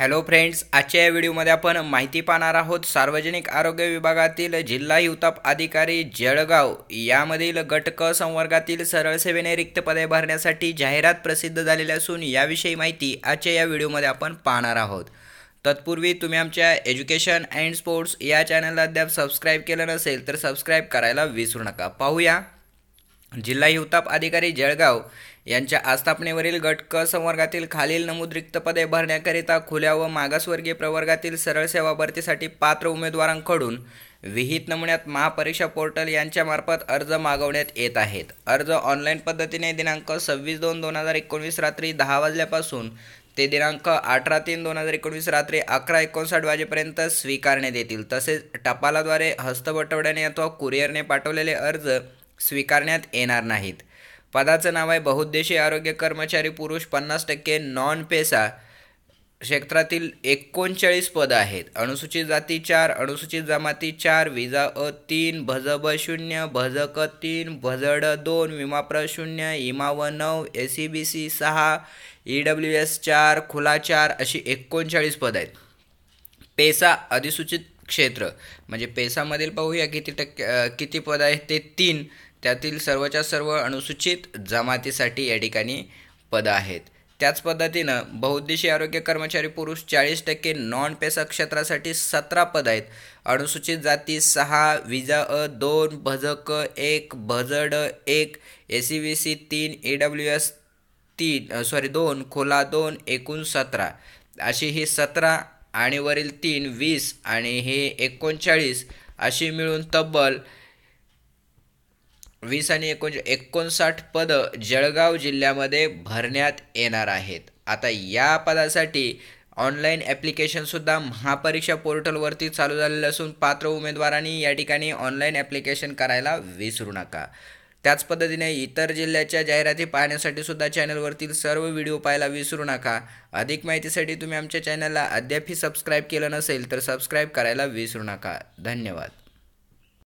hello friends आजच्या या व्हिडिओमध्ये आपण माहिती पाहणार आहोत सार्वजनिक आरोग्य विभागातील जिल्हा हिवताप अधिकारी जळगाव यामधील गटक संवर्गातील सेवेने रिक्त पदे भरण्यासाठी जाहिरात प्रसिद्ध झालेली असून याविषयी माहिती आजच्या या व्हिडिओमध्ये आपण पाहणार आहोत तत्पूर्वी तुम्ही आमच्या एज्युकेशन अँड स्पोर्ट्स या चॅनलला अद्याप सबस्क्राईब केलं नसेल तर सबस्क्राईब करायला विसरू नका पाहूया जिल्हा हिवताप अधिकारी जळगाव यांच्या आस्थापनेवरील गट क संवर्गातील खालील नमूद रिक्त पदे भरण्याकरिता खुल्या व मागासवर्गीय प्रवर्गातील सरळ सेवा भरतीसाठी पात्र उमेदवारांकडून विहित नमुन्यात महापरीक्षा पोर्टल यांच्यामार्फत अर्ज मागवण्यात येत आहेत अर्ज ऑनलाईन पद्धतीने दिनांक सव्वीस दोन दोन हजार एकोणवीस रात्री दहा वाजल्यापासून ते दिनांक अठरा तीन दोन हजार एकोणवीस रात्री अकरा एकोणसाठ वाजेपर्यंत स्वीकारण्यात येतील तसेच टपालाद्वारे हस्तबटवड्याने अथवा कुरिअरने पाठवलेले अर्ज स्वीकारण्यात येणार नाहीत पदाचं नाव आहे बहुद्देशीय आरोग्य कर्मचारी पुरुष पन्नास टक्के नॉन पेसा क्षेत्रातील एकोणचाळीस पद आहेत अनुसूचित जाती चार अनुसूचित जमाती चार विजा अ तीन भजब शून्य भजक तीन भजड दोन विमाप्र शून्य व नऊ ए सी बी सी सहा ई डब्ल्यू एस चार खुला चार अशी एकोणचाळीस पद आहेत पेसा अधिसूचित क्षेत्र म्हणजे पेसामधील पाहूया किती टक्के किती पद आहेत ते तीन त्यातील सर्वच्या सर्व अनुसूचित जमातीसाठी या ठिकाणी पदं आहेत त्याच पद्धतीनं बहुद्देशी आरोग्य कर्मचारी पुरुष चाळीस टक्के नॉन पेसा क्षेत्रासाठी सतरा पद आहेत अनुसूचित जाती सहा विजा अ दोन भजक एक भजड एक ए सी व्ही सी तीन ए डब्ल्यू एस तीन सॉरी दोन खोला दोन एकूण सतरा अशी ही सतरा आणि वरील तीन वीस आणि हे एकोणचाळीस अशी मिळून तब्बल वीस आणि एकोण एकोणसाठ पदं जळगाव जिल्ह्यामध्ये भरण्यात येणार आहेत आता या पदासाठी ऑनलाईन ॲप्लिकेशनसुद्धा महापरीक्षा पोर्टलवरती चालू झालेलं असून पात्र उमेदवारांनी या ठिकाणी ऑनलाईन ॲप्लिकेशन करायला विसरू नका त्याच पद्धतीने इतर जिल्ह्याच्या जाहिराती पाहण्यासाठी सुद्धा चॅनलवरतील सर्व व्हिडिओ पाहायला विसरू नका अधिक माहितीसाठी तुम्ही आमच्या चॅनलला अद्यापही सबस्क्राईब केलं नसेल तर सबस्क्राईब करायला विसरू नका धन्यवाद